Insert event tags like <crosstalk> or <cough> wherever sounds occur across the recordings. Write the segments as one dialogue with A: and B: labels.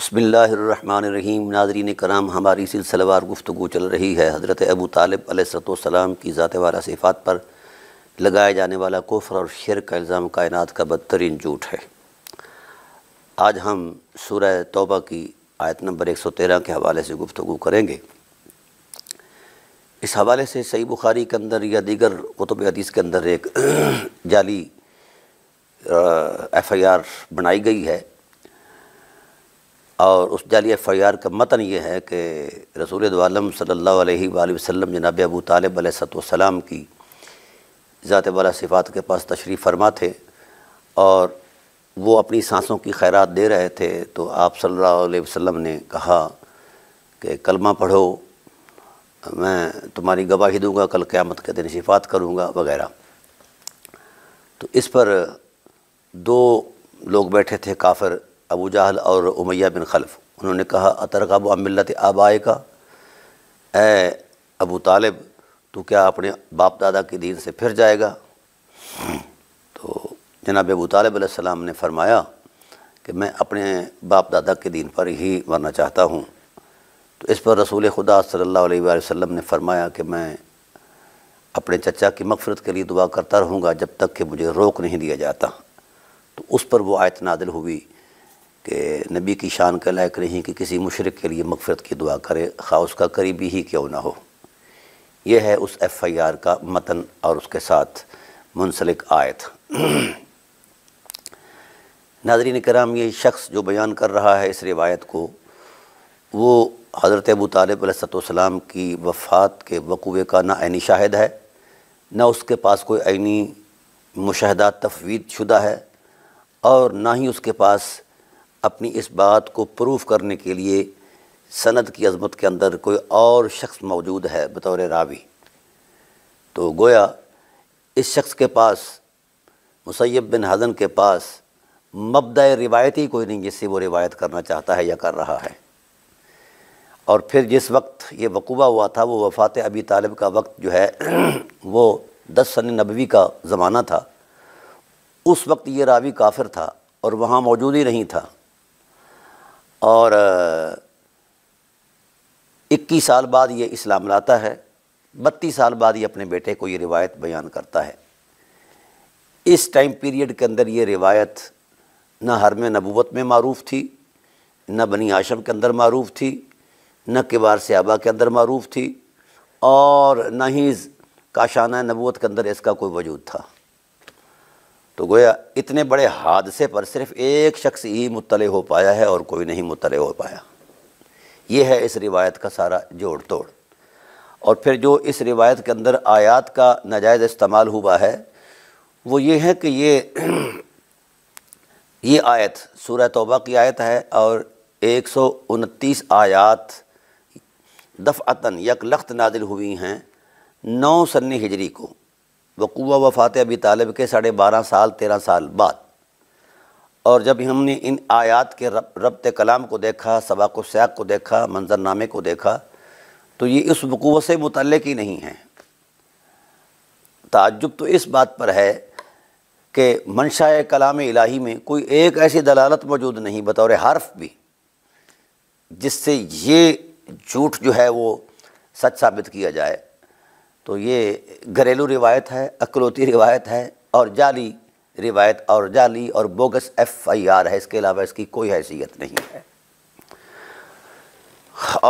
A: बसमीम नाजरीन कराम हमारी सिलसिलेवार गुफ्तु चल रही है हज़रत अबू तालब सलाम की ज़ात वाला सिफात पर लगाया जाने वाला कोफर और शेर का इल्ज़ाम कायनात का बदतरीन झूठ है आज हम सूरह तोबा की आयत नंबर 113 के हवाले से गुफ्तु करेंगे इस हवाले से सही बुखारी के अंदर या दीगर कुतुब हदीस के अंदर एक <clears throat> जाली एफ़ आई आर बनाई गई है और उस जालिया फ़रियार का मतन ये है कि रसूल दोम सल्ला वसम जनाब अबू तालब सलाम की ज़ात वाला सिफ़ात के पास तशरीफ़ फरमा थे और वो अपनी सांसों की खैरत दे रहे थे तो आप सल्ला वसम ने कहा कि कलमा पढ़ो मैं तुम्हारी गवाही दूंगा कल क़्यामत के दिन शिफात करूंगा वगैरह तो इस पर दो लोग बैठे थे काफिर अबू जहल और उमैया बिन खलफ उन्होंने कहा अतरकब अमिलत आबाए का ए अबू तालिब तो क्या अपने बाप दादा के दीन से फिर जाएगा तो जनाब अबू तालब ने फरमाया कि मैं अपने बाप दादा के दीन पर ही मरना चाहता हूँ तो इस पर रसूल खुदा सल्लल्लाहु अलैहि वसल्लम ने फरमाया कि मैं अपने चचा की मफ़रत के लिए दुआ करता रहूँगा जब तक कि मुझे रोक नहीं दिया जाता तो उस पर वो आयत नादिल हुई कि नबी की शान के लायक नहीं कि किसी मुशरक के लिए मगफरत की दुआ करे खा उसका करीबी ही क्यों ना हो यह है उस एफ़ आई आर का मतन और उसके साथ मुनसलिक आयत <clears throat> नाजरीन कराम ये शख्स जो बयान कर रहा है इस रिवायत को वो हज़रत अबू तालब की वफ़ात के वकूवे का ना आनी शाहिद है ना उसके पास कोई आनी मुशाह तफवीद शुदा है और ना ही उसके पास अपनी इस बात को प्रूफ करने के लिए सनद की अजमत के अंदर कोई और शख्स मौजूद है बतौर रावी तो गोया इस शख्स के पास मुसैब बिन हजन के पास मबद रिवायती कोई नहीं जिससे वो रिवायत करना चाहता है या कर रहा है और फिर जिस वक्त ये वकूबा हुआ था वो वफ़ात अबी तालब का वक्त जो है <clears throat> वो दस सन नबवी का ज़माना था उस वक्त ये रावी काफिर था और वहाँ मौजूद ही नहीं था और इक्कीस साल बाद ये इस्लाम लाता है बत्तीस साल बाद ये अपने बेटे को ये रिवायत बयान करता है इस टाइम पीरियड के अंदर ये रिवायत न हरम नबूत में मरूफ़ थी न बनी आशम के अंदर मरूफ़ थी न किबार सेबा के अंदर मरूफ़ थी और न ही काशाना नबूत के अंदर इसका कोई वजूद था तो गोया इतने बड़े हादसे पर सिर्फ एक शख्स ही मुतले हो पाया है और कोई नहीं मुतले हो पाया ये है इस रिवायत का सारा जोड़ तोड़ और फिर जो इस रिवायत के अंदर आयात का नाजायज़ इस्तेमाल हुआ है वो ये है कि ये <clears throat> ये आयत सूर तोबा की आयत है और एक सौ उनतीस आयात दफ़तन यक लख्त नादिल हुई हैं नौ सन्नी हिजरी को वकूबा वफ़ात अबी तालब के साढ़े बारह साल तेरह साल बाद और जब हमने इन आयात के रब रबत कलाम को देखा सबाक सयाक को देखा मंजरनामे को देखा तो ये इस वक़ुआ से मुतल ही नहीं है ताजुब तो इस बात पर है कि मनशा कलाम इलाही में कोई एक ऐसी दलालत मौजूद नहीं बतौर हर्फ भी जिससे ये झूठ जो है वो सच साबित किया जाए तो ये घरेलू रिवायत है अकलौती रिवायत है और जाली रिवायत और जाली और बोगस एफ आई आर है इसके अलावा इसकी कोई हैसियत नहीं है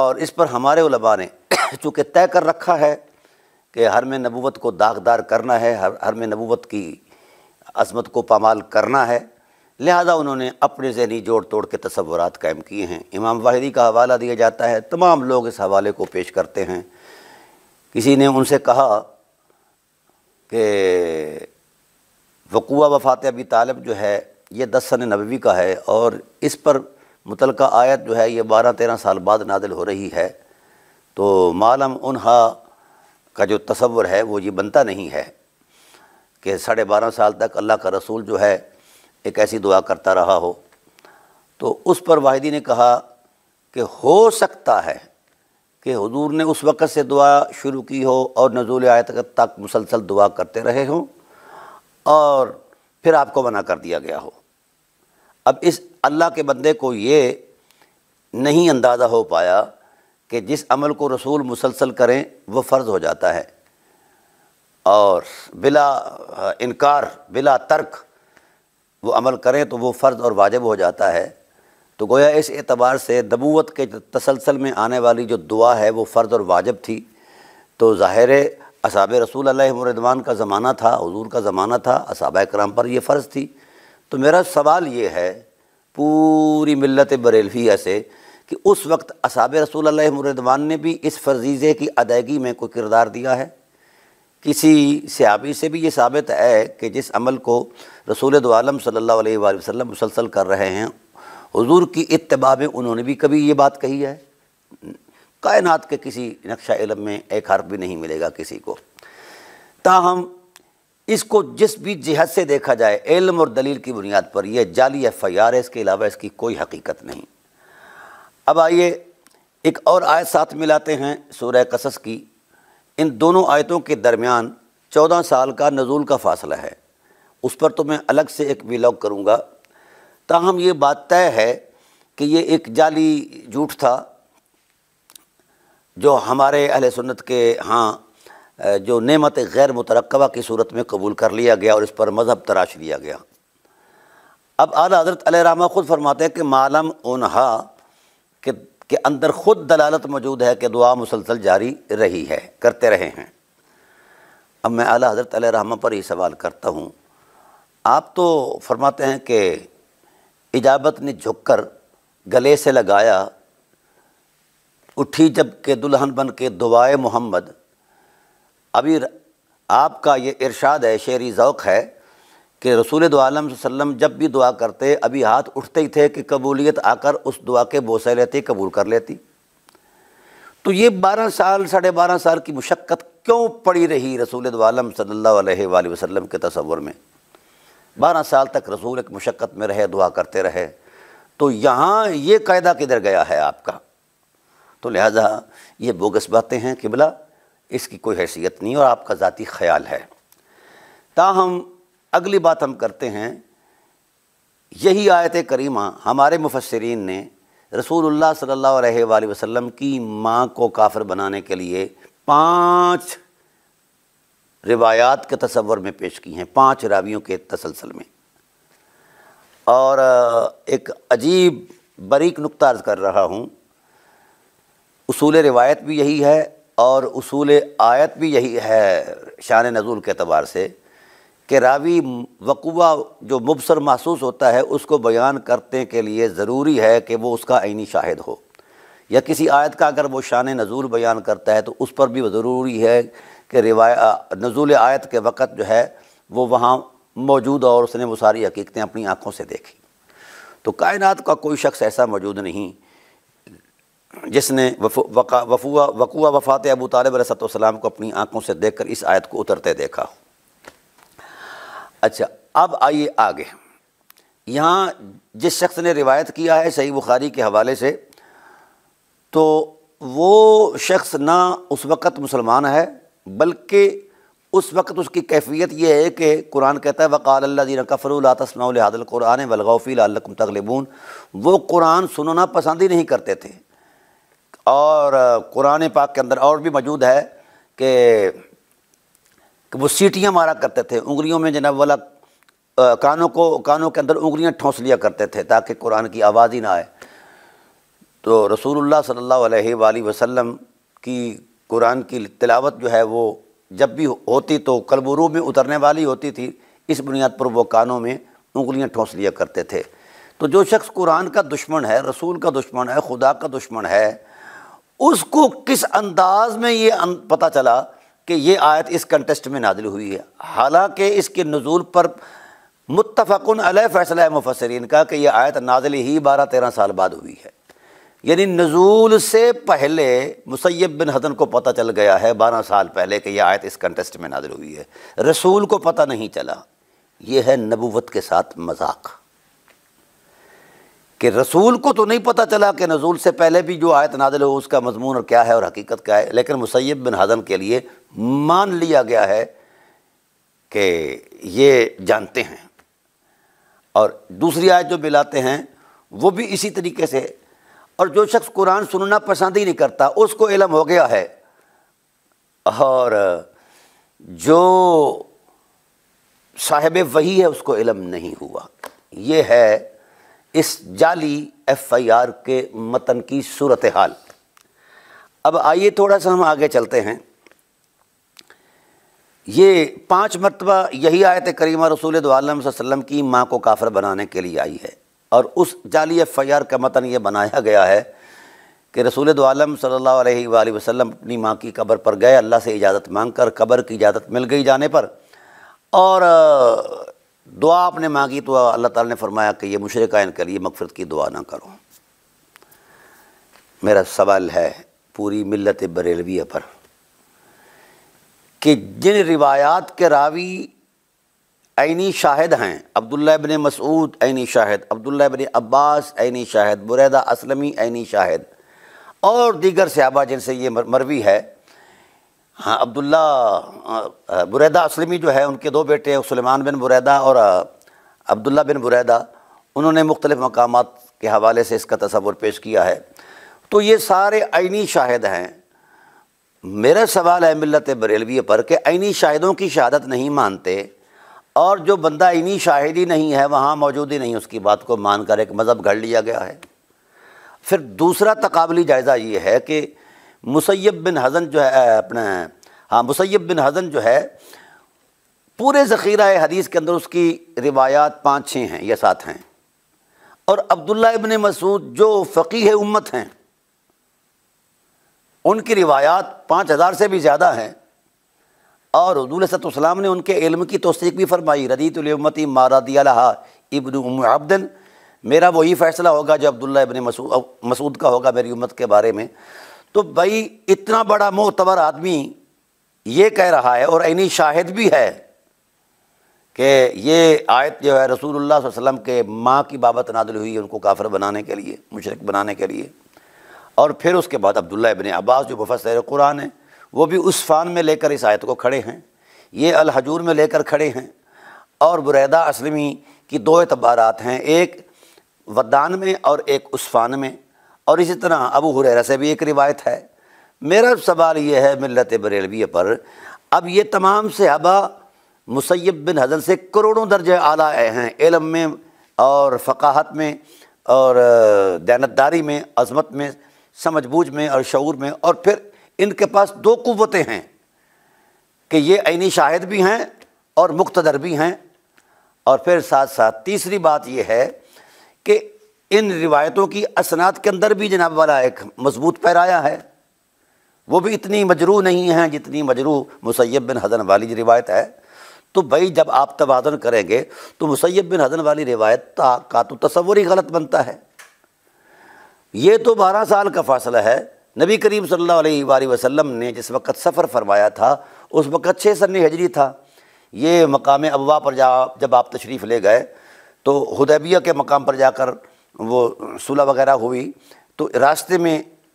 A: और इस पर हमारे उलमा ने <coughs> चूँकि तय कर रखा है कि हर में नबूवत को दागदार करना है हर हर में नबूवत की अजमत को पामाल करना है लिहाजा उन्होंने अपने जहनी जोड़ तोड़ के तस्वुरात कायम किए हैं इमाम वाहिदी का हवाला दिया जाता है तमाम लोग इस हवाले को पेश करते हैं किसी ने उनसे कहा कि वक़ुआ वफ़ात अबी तालब जो है ये दस सन नबी का है और इस पर मुतल आयत जो है ये बारह तेरह साल बाद नादिल हो रही है तो मालम उनहा का जो तस्वर है वो ये बनता नहीं है कि साढ़े बारह साल तक अल्लाह का रसूल जो है एक ऐसी दुआ करता रहा हो तो उस पर वाहिदी ने कहा कि हो सकता है कि हुजूर ने उस वक़्त से दुआ शुरू की हो और नजूल आयत तक मुसलसल दुआ करते रहे हों और फिर आपको मना कर दिया गया हो अब इस अल्लाह के बंदे को ये नहीं अंदाज़ा हो पाया कि जिस अमल को रसूल मुसलसल करें वह फ़र्ज़ हो जाता है और बिला इनकार बिला तर्क वो अमल करें तो वो फ़र्ज़ और वाजिब हो जाता है तो गोया इस एतबार से नबूत के तसलसल में आने वाली जो दुआ है वो फ़र्ज़ और वाजब थी तो ज़ाहिर असाब रसूल मरदवान का ज़माना था हजूर का ज़माना था असाब कराम पर यह फ़र्ज़ थी तो मेरा सवाल ये है पूरी मिलत बरेलविया से कि उस वक्त असाब रसूल मरदवान ने भी इस फर्जीज़े की अदायगी में कोई किरदार दिया है किसी सियाबी से भी ये साबित है कि जिस अमल को रसूल दो आलम सल्लल्लाहु अलैहि वसल्लम मुसलसल कर रहे हैं हुजूर की इतबा में उन्होंने भी कभी ये बात कही है कायनात के किसी नक्शा इलम में एक हर भी नहीं मिलेगा किसी को ताहम इसको जिस भी जहत से देखा जाए इलम और दलील की बुनियाद पर यह जाली एफ आई आर है इसके अलावा इसकी कोई हकीकत नहीं अब आइए एक और आयत साथ मिलाते हैं सूर्य कसस की इन दोनों आयतों के दरमियान चौदह साल का नजूल का फासला है उस पर तो मैं अलग से एक विलॉग करूँगा ताहम ये बात तय है कि ये एक जाली झूठ था जो हमारे अहल सुन्नत के हाँ जो नेमत गैर मुतरकबा की सूरत में कबूल कर लिया गया और इस पर मज़हब तराश लिया गया अब आला हजरत रहमा ख़ुद फरमाते हैं कि मालम उन्हा के, के अंदर ख़ुद दलालत मौजूद है कि दुआ मुसलसल जारी रही है करते रहे हैं अब मैं आला हजरत रहमा पर ही सवाल करता हूँ आप तो फरमाते हैं कि इजाबत ने झुककर गले से लगाया उठी जब के दुल्हन बन के दुआए मोहम्मद अभी आपका ये इरशाद है शेरी ओक़ है कि रसूल दो आलम वसम जब भी दुआ करते अभी हाथ उठते ही थे कि कबूलियत आकर उस दुआ के बोसे लेती कबूल कर लेती तो ये बारह साल साढ़े बारह साल की मुशक्क़त क्यों पड़ी रही रसूल दो आलम सल्ला वसम के तस्वुर में बारह साल तक रसूल एक मशक्क़त में रहे दुआ करते रहे तो यहाँ ये कायदा किधर गया है आपका तो लिहाजा ये बोगस बातें हैं कि इसकी कोई हैसियत नहीं और आपका ज़ाती ख्याल है ताहम अगली बात हम करते हैं यही आयत करीमा हमारे मुफसरीन ने रसूल सल्ला वसलम की माँ को काफिर बनाने के लिए पाँच रिवायात के तस्वर में पेश की हैं पांच रावियों के तसलसल में और एक अजीब बरीक नुकता अर्ज़ कर रहा हूँ उसूल रिवायत भी यही है और उसूल आयत भी यही है शान नज़ुल के अतबार से कि रावी वक़ूबा जो मुबसर महसूस होता है उसको बयान करने के लिए ज़रूरी है कि वो उसका आइनी शाहिद हो या किसी आयत का अगर वो शान नज़ूल बयान करता है तो उस पर भी ज़रूरी है के रिवाय नजूल आयत के वक़्त जो है वो वहाँ मौजूद और उसने वो सारी हकीकतें अपनी आँखों से देखी तो कायनात का कोई शख्स ऐसा मौजूद नहीं जिसने वफुआ वक़ुआ वफ़ात अबू तालब को अपनी आँखों से देख कर इस आयत को उतरते देखा हो अच्छा अब आइए आगे यहाँ जिस शख्स ने रिवायत किया है सही बुखारी के हवाले से तो वो शख्स ना उस वक़्त मुसलमान है बल्कि उस वक्त उसकी कैफियत यह है कि कुरान कहता है वक़ाल्लादीन कफ़रुल्ला तस्माल कुरान वलगौफ़ी लकुम तगलबून वो कुरान सुनना पसंद ही नहीं करते थे और कुरान पाक के अंदर और भी मौजूद है कि वो सीटियाँ मारा करते थे उंगलियों में जनाब वाला कानों को कानों के अंदर उंगलियाँ ठोंस लिया करते थे ताकि कुरान की आवाज़ ही ना आए तो रसूल सल्ला वसलम की कुरान की तिलावत जो है वो जब भी होती तो कलबरू में उतरने वाली होती थी इस बुनियाद पर वो कानों में उंगलियाँ ठोंस लिया करते थे तो जो शख्स कुरान का दुश्मन है रसूल का दुश्मन है खुदा का दुश्मन है उसको किस अंदाज में ये अं-, पता चला कि ये आयत इस कंटेस्ट में नाजिल हुई है हालांकि इसके नज़ूल पर मुतफ़न फ़ैसला मुफसरीन का कि यह आयत नाजिल ही बारह तेरह साल बाद हुई है यानी नज़ूल से पहले मुसैब बिन हसन को पता चल गया है बारह साल पहले कि यह आयत इस कंटेस्ट में नाजिल हुई है रसूल को पता नहीं चला यह है नबूवत के साथ मजाक कि रसूल को तो नहीं पता चला कि नजूल से पहले भी जो आयत नाजिल हो उसका मजमून और क्या है और हकीकत क्या है लेकिन मुसैब बिन हजन के लिए मान लिया गया है कि ये जानते हैं और दूसरी आयत जो मिलाते हैं वो भी इसी तरीके से और जो शख्स कुरान सुनना पसंद ही नहीं करता उसको इलम हो गया है और जो साहेब वही है उसको इलम नहीं हुआ ये है इस जाली एफ आई आर के मतन की सूरत हाल अब आइए थोड़ा सा हम आगे चलते हैं ये पाँच मरतबा यही आयत करीमा रसूल दो की माँ को काफर बनाने के लिए आई है और उस जाली एफ आई आर का मतन ये बनाया गया है कि रसूल दो आलम सल्ला वसम अपनी माँ की कब्र पर गए अल्लाह से इजाज़त मांग कर कब्र की इजाज़त मिल गई जाने पर और दुआ आपने मांगी तो अल्लाह ताला ने फरमाया कि ये कायन के लिए मकफरत की दुआ ना करो मेरा सवाल है पूरी मिलत बरेलविया पर कि जिन रिवायात के रावी आइनी शाहिद हैं अब्दुल्ला इबन मसूद आइनी शाहिद अब्दुल्ला इबन अब्बास आइनी शाहिद बुरैदा असलमी आइनी शाहिद और दीगर सहाबा जिनसे ये मरवी है हाँ अब्दुल्ला बुरैदा असलमी जो है उनके दो बेटे हैं सलेमान बिन बुरैदा और अब्दुल्ला बिन बुरैदा उन्होंने मुख्तलिफ़ मकाम के हवाले से इसका तस्वुर पेश किया है तो ये सारे आइनी शाहिद हैं मेरा सवाल है मिलत बरेलवी पर कि आइनी शाहिदों की शहादत नहीं मानते और जो बंदा इन्हीं शाहिदी नहीं है वहाँ मौजूद ही नहीं उसकी बात को मानकर एक मज़हब घड़ लिया गया है फिर दूसरा तकबली जायज़ा ये है कि मुसैब बिन हज़न जो है अपना हाँ मुसैब बिन हज़न जो है पूरे ज़ख़ीरा हदीस के अंदर उसकी रिवायात पाँच छः हैं या सात हैं और अब्दुल्ला इबन मसूद जो फ़कीह उम्मत हैं उनकी रिवायात पाँच हज़ार से भी ज़्यादा हैं और हजूल सतम ने उनके इल्म की तोसीक भी फरमाई मारा दिया इबन अब्दन मेरा वही फ़ैसला होगा जो अब्दुल्ला इबन मसूद का होगा मेरी उम्मत के बारे में तो भाई इतना बड़ा मोतबर आदमी ये कह रहा है और आइनी शाहिद भी है कि ये आयत जो है रसूलुल्लाह वसम के माँ की बाबत नादल हुई है उनको काफ़र बनाने के लिए मुशरक बनाने के लिए और फिर उसके बाद अब्दुल्ला इबन अब्बास जो मुफसर कुरान है वो भी उस फ़ान में लेकर इस आयत को खड़े हैं ये अलहजूर में लेकर खड़े हैं और बुरैदा असलमी की दो अतबार हैं एक वद्दान में और एक उस्फान में और इसी तरह अबू हुरैरा से भी एक रिवायत है मेरा सवाल ये है मिलत बरेलवी पर अब ये तमाम सहाबा मुसैब बिन हजन से करोड़ों दर्ज आला आए हैं इलम में और फ़काहत में और दैनतदारी में अजमत में समझ बूझ में और शूर में और फिर इनके पास दो कुतें हैं कि ये आइनी शाहिद भी हैं और मुख्तर भी हैं और फिर साथ साथ तीसरी बात यह है कि इन रिवायतों की असनात के अंदर भी जनाब वाला एक मजबूत पैराया है वो भी इतनी मजरू नहीं है जितनी मजरू मुसैब बिन हजन वाली रिवायत है तो भाई जब आप तबादन करेंगे तो मुसैब बिन हजन वाली रिवायत का तो तस्वर ही गलत बनता है ये तो बारह साल का फासला है नबी करीम सल्लल्लाहु अलैहि वसल्लम ने जिस वक़्त सफ़र फरमाया था उस वक़्त छः सन हजरी था ये मकाम अबवा पर जा जब आप तशरीफ़ ले गए तो हदैबिया के मकाम पर जाकर वो सुलह वगैरह हुई तो रास्ते में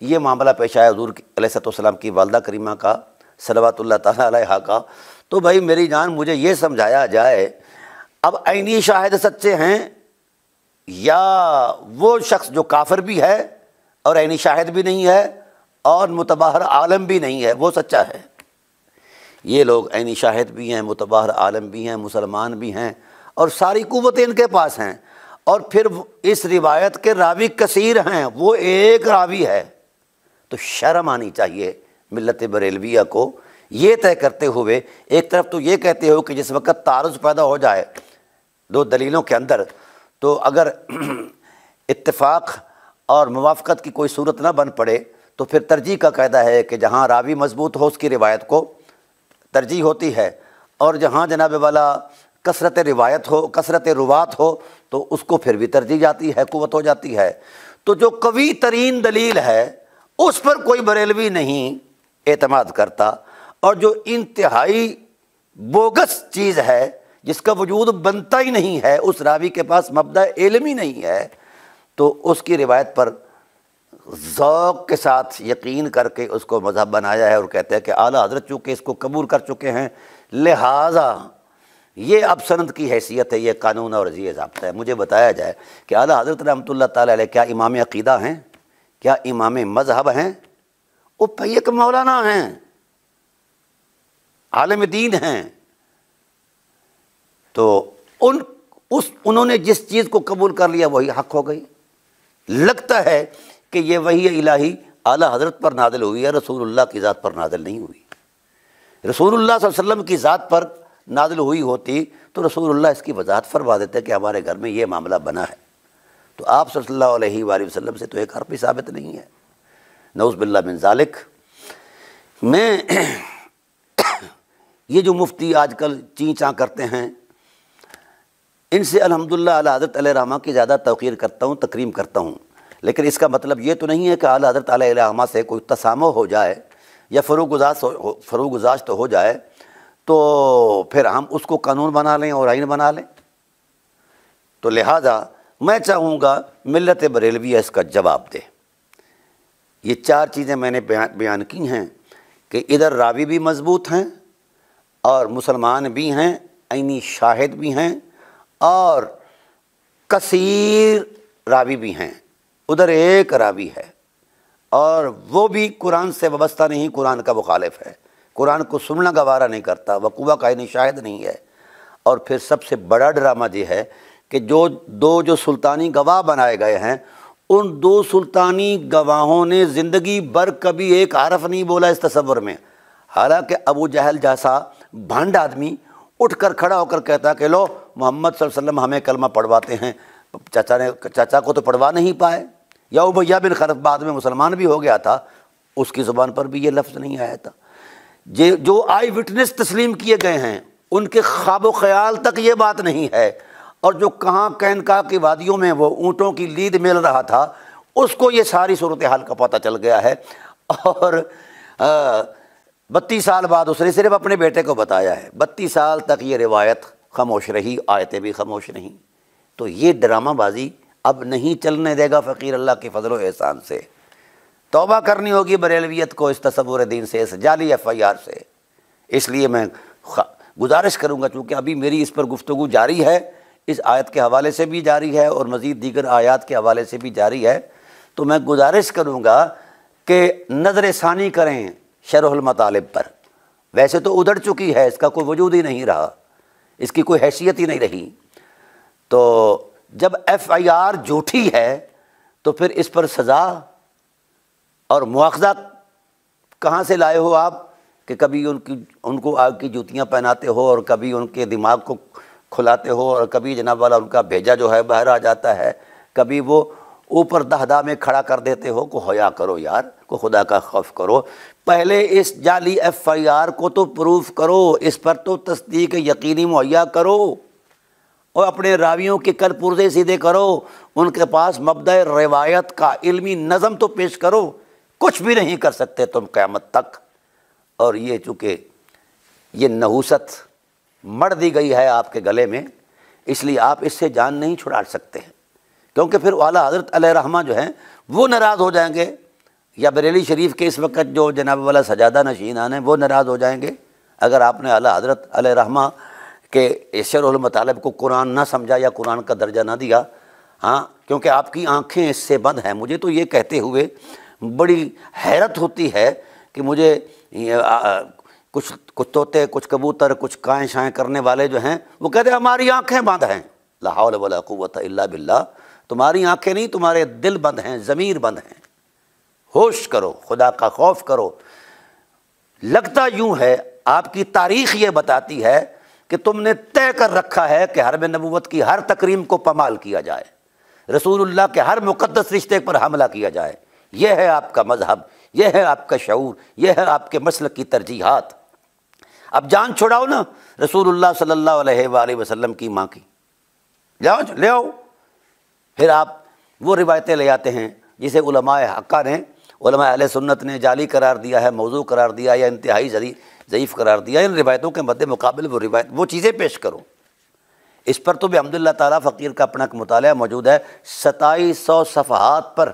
A: ये मामला पेश आया हजूर सलाम की वालदा करीमा का सलावतल्ला तहा का तो भाई मेरी जान मुझे ये समझाया जाए अब आइनी शाहिद सच्चे हैं या वो शख्स जो काफिर भी है और आइनी शाहिद भी नहीं है और मुतबाहर आलम भी नहीं है वो सच्चा है ये लोग ऐनी शाहिद भी हैं मुतबाहर आलम भी हैं मुसलमान भी हैं और सारी कुतें इनके पास हैं और फिर इस रिवायत के रावी कसीर हैं वो एक रावी है तो शर्म आनी चाहिए मिलत बरेलविया को ये तय करते हुए एक तरफ तो ये कहते हो कि जिस वक्त तारज़ पैदा हो जाए दो दलीलों के अंदर तो अगर <clears throat> इतफाक़ और मुवाफ़त की कोई सूरत ना बन पड़े तो फिर तरजीह का कायदा है कि जहाँ रावी मजबूत हो उसकी रिवायत को तरजीह होती है और जहाँ जनाब वाला कसरत रिवायत हो कसरत रुवात हो तो उसको फिर भी तरजीह जाती है कुत हो जाती है तो जो कवी तरीन दलील है उस पर कोई बरेलवी नहीं एतमाद करता और जो इंतहाई बोगस चीज़ है जिसका वजूद बनता ही नहीं है उस रावी के पास मबदा इलम ही नहीं है तो उसकी रिवायत पर ओक़ के साथ यकीन करके उसको मज़हब बनाया है और कहते हैं कि आला हजरत चूँकि इसको कबूल कर चुके हैं लिहाजा ये अब सनत की हैसियत है ये कानून और ये जबता है मुझे बताया जाए कि आला हजरत रमतल्ला ला क्या इमाम अकीदा हैं क्या इमाम मजहब हैं वो पैक मौलाना हैं आलम दीन हैं तो उन उस उन्होंने जिस चीज़ को कबूल कर लिया वही हक हो गई लगता है कि ये वही इलाही आला हज़रत पर नादिल हुई है रसूलुल्लाह की ज़ात पर नादिल नहीं हुई रसूलुल्लाह वसल्लम की ज़ात पर नादिल हुई होती तो रसूलुल्लाह इसकी वजाहत फरमा देते कि हमारे घर में ये मामला बना है तो आप सल्ला वसम से तो एक हर भी साबित नहीं है नौज़बिल्ला बिन जालिक मैं <coughs> ये जो मुफ्ती आजकल चींचा करते हैं इनसे अलहमदिल्ला हज़रत रहमा की ज़्यादा तौकीर करता हूँ तकरीम करता हूँ लेकिन इसका मतलब ये तो नहीं है कि आला हज़रत आलामा से कोई तसामो हो जाए या हो फरूगुजाश तो हो जाए तो फिर हम उसको कानून बना लें और आइन बना लें तो लिहाजा मैं चाहूँगा मिलत बरेलविया इसका जवाब दे ये चार चीज़ें मैंने बयान बयान की हैं कि इधर रावी भी मजबूत हैं और मुसलमान भी हैं आइनी शाहिद भी हैं और कसीर रावी भी हैं उधर एक रावी है और वो भी कुरान से वाबस्ता नहीं कुरान का मुखालिफ है कुरान को सुनना गवारा नहीं करता वकूबा का इन्हें शायद नहीं है और फिर सबसे बड़ा ड्रामा ये है कि जो दो जो सुल्तानी गवाह बनाए गए हैं उन दो सुल्तानी गवाहों ने ज़िंदगी भर कभी एक आरफ नहीं बोला इस तस्वर में हालांकि अबू जहल जैसा भंड आदमी उठकर खड़ा होकर कहता कि लो मोहम्मद वसल्लम हमें कलमा पढ़वाते हैं चाचा ने चाचा को तो पढ़वा नहीं पाए या उबैया बिन खरफ बाद में मुसलमान भी हो गया था उसकी ज़ुबान पर भी ये लफ्ज़ नहीं आया था जे जो आई विटनेस तस्लीम किए गए हैं उनके ख्वाब ख्याल तक ये बात नहीं है और जो कहाँ कैनका की वादियों में वो ऊँटों की लीद मिल रहा था उसको ये सारी सूरत हाल का पता चल गया है और बत्तीस साल बाद उसने सिर्फ अपने बेटे को बताया है बत्तीस साल तक ये रिवायत खामोश रही आयतें भी खामोश रहीं तो ये ड्रामाबाजी अब नहीं चलने देगा फ़कीर अल्लाह के फजल एहसान से तोबा करनी होगी बरेलवियत को इस तस्वुर दिन से इस जाली एफ आई आर से इसलिए मैं गुजारिश करूँगा चूँकि अभी मेरी इस पर गुफ्तु जारी है इस आयत के हवाले से भी जारी है और मज़ीद दीगर आयात के हवाले से भी जारी है तो मैं गुजारिश करूँगा कि नज़र षानी करें शरहलमतालब पर वैसे तो उधड़ चुकी है इसका कोई वजूद ही नहीं रहा इसकी कोई हैसियत ही नहीं रही तो जब एफआईआर झूठी है तो फिर इस पर सज़ा और मुआवजा कहाँ से लाए हो आप कि कभी उनकी उनको आग की जूतियाँ पहनाते हो और कभी उनके दिमाग को खुलाते हो और कभी जनाब वाला उनका भेजा जो है बाहर आ जाता है कभी वो ऊपर दहदा में खड़ा कर देते हो को हया करो यार को खुदा का खौफ करो पहले इस जाली एफ आई आर को तो प्रूफ करो इस पर तो तस्दीक यकीनी मुहैया करो और अपने रावियों के कर पुर्जे सीधे करो उनके पास मबद रिवायत का इल्मी नज़म तो पेश करो कुछ भी नहीं कर सकते तुम क़्यामत तक और ये चूँकि ये नहूसत मर दी गई है आपके गले में इसलिए आप इससे जान नहीं छुड़ा सकते हैं क्योंकि फिर वाला हजरत रहमा जो हैं वो नाराज़ हो जाएंगे या बरेली शरीफ के इस वक्त जो जनाब वाला सजादा नशीनान हैं वो नाराज़ हो जाएंगे अगर आपने अला हजरत रहमा कि एसर मतलब को कुरान ना समझा या कुरान का दर्जा ना दिया हाँ क्योंकि आपकी आंखें इससे बंद हैं मुझे तो ये कहते हुए बड़ी हैरत होती है कि मुझे आ, आ, कुछ कुछ तोते कुछ कबूतर कुछ काएँ शाएँ करने वाले जो हैं वो कहते हैं हमारी आँखें बंद हैं लाहौल वलावत अल्ला बिल्ला तुम्हारी आँखें नहीं तुम्हारे दिल बंद हैं ज़मीर बंद हैं होश करो खुदा का खौफ करो लगता यूँ है आपकी तारीख ये बताती है कि तुमने तय कर रखा है कि हर में नबूवत की हर तकरीम को पमाल किया जाए रसूलुल्लाह के हर मुकद्दस रिश्ते पर हमला किया जाए यह है आपका मजहब यह है आपका शूर यह है आपके मसल की तरजीहत अब जान छुड़ाओ ना रसूलुल्लाह सल्लल्लाहु अलैहि वसल्लम की माँ की जाओ ले आओ फिर आप वो रिवायतें ले आते हैं जिसे उलमाए हक्का ने अहल सुन्नत ने जाली करार दिया है मौजू करार दिया या इंतहाई जरी ज़यीफ़ करार दिया इन रिवायतों के मद्दे मुकाबले वो रिवायत वो चीज़ें पेश करो इस पर तो भी अहमदिल्ला ताली फ़कीर का अपना एक मताल मौजूद है सताईस सौ सफ़ात पर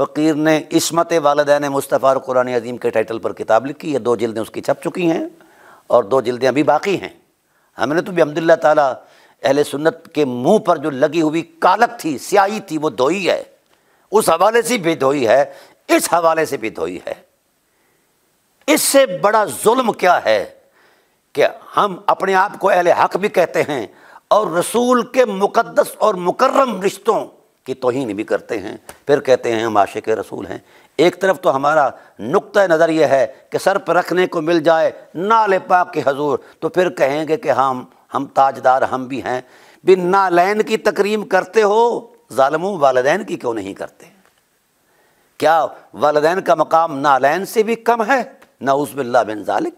A: फ़कीर ने इसमत वालदेन मुस्तफ़ा और कुरान अजीम के टाइटल पर किताब लिखी है दो जल्दें उसकी छप चुकी हैं और दो जल्दें अभी बाकी हैं हमने तो भी अहमदिल्ला ताली अहल सुन्नत के मुँह पर जो लगी हुई कालक थी स्याही थी वो धोई है उस हवाले से भी धोई है इस हवाले से भी धोई है इससे बड़ा जुल्म क्या है कि हम अपने आप को अहले हक भी कहते हैं और रसूल के मुकद्दस और मुकर्रम रिश्तों की तोहन भी करते हैं फिर कहते हैं हम आशे के रसूल हैं एक तरफ तो हमारा नुक़ नज़र यह है कि सर पर रखने को मिल जाए नाले पाक के हजूर तो फिर कहेंगे कि हाँ, हम हम ताजदार हम भी हैं बिन नालैन की तकरीम करते हो ालमों वालदेन की क्यों नहीं करते क्या वालदेन का मकाम नालैन से भी कम है नाउज़बिल्ला बिन जालिक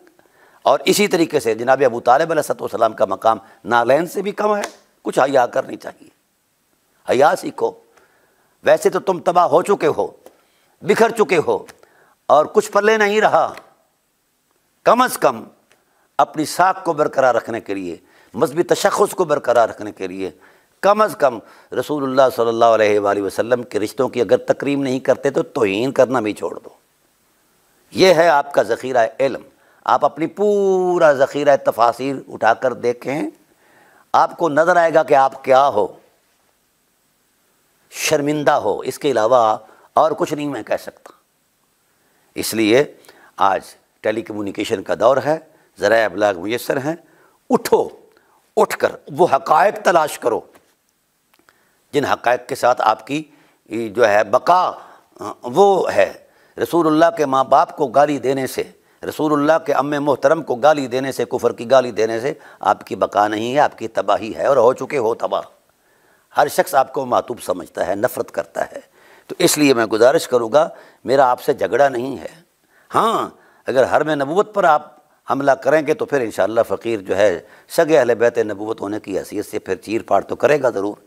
A: और इसी तरीके से जनाब अबू तालब सतम का मकाम नालैन से भी कम है कुछ हया करनी चाहिए हया सीखो वैसे तो तुम तबाह हो चुके हो बिखर चुके हो और कुछ पल्ले नहीं रहा कम अज़ कम अपनी साख को बरकरार रखने के लिए मजहबी तशखस को बरकरार रखने के लिए कम अज़ कम रसूल सल्ला अलैहि के रिश्तों की अगर तक्रीम नहीं करते तो तोहन करना भी छोड़ दो ये है आपका ज़ख़ीरा इलम आप अपनी पूरा ज़ख़ीरा तफासिर उठाकर देखें आपको नज़र आएगा कि आप क्या हो शर्मिंदा हो इसके अलावा और कुछ नहीं मैं कह सकता इसलिए आज टेली कम्युनिकेशन का दौर है ज़रा अबलाग मैसर हैं उठो उठकर वो हकायक तलाश करो जिन हक़ के साथ आपकी जो है बका वो है रसूलुल्लाह के माँ बाप को गाली देने से रसूलुल्लाह के अम्मे मोहतरम को गाली देने से कुफर की गाली देने से आपकी बका नहीं है आपकी तबाही है और हो चुके हो तबाह हर शख्स आपको मातूब समझता है नफ़रत करता है तो इसलिए मैं गुजारिश करूँगा मेरा आपसे झगड़ा नहीं है हाँ अगर हर में नबूत पर आप हमला करेंगे तो फिर इन फ़कीर जो है सगे अहल बैत नबूत होने की हैसियत से फिर चीर फाड़ तो करेगा ज़रूर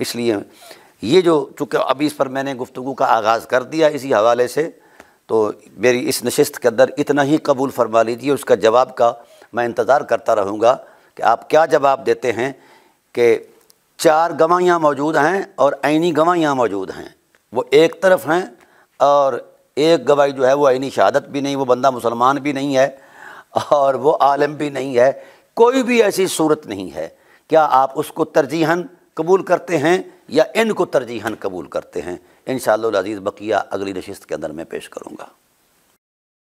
A: इसलिए ये जो चूँकि अभी इस पर मैंने गुफ्तु का आगाज़ कर दिया इसी हवाले से तो मेरी इस नशस्त के अंदर इतना ही कबूल फरमा लीजिए उसका जवाब का मैं इंतज़ार करता रहूँगा कि आप क्या जवाब देते हैं कि चार गवाहियाँ मौजूद हैं और आइनी गवाहियाँ मौजूद हैं वो एक तरफ हैं और एक गवाही जो है वो आइनी शहादत भी नहीं वो बंदा मुसलमान भी नहीं है और वो आलम भी नहीं है कोई भी ऐसी सूरत नहीं है क्या आप उसको तरजीहन कबूल करते हैं या इन को तरजीहन कबूल करते हैं इन शाजीज़ बकिया अगली नशस्त के अंदर मैं पेश करूँगा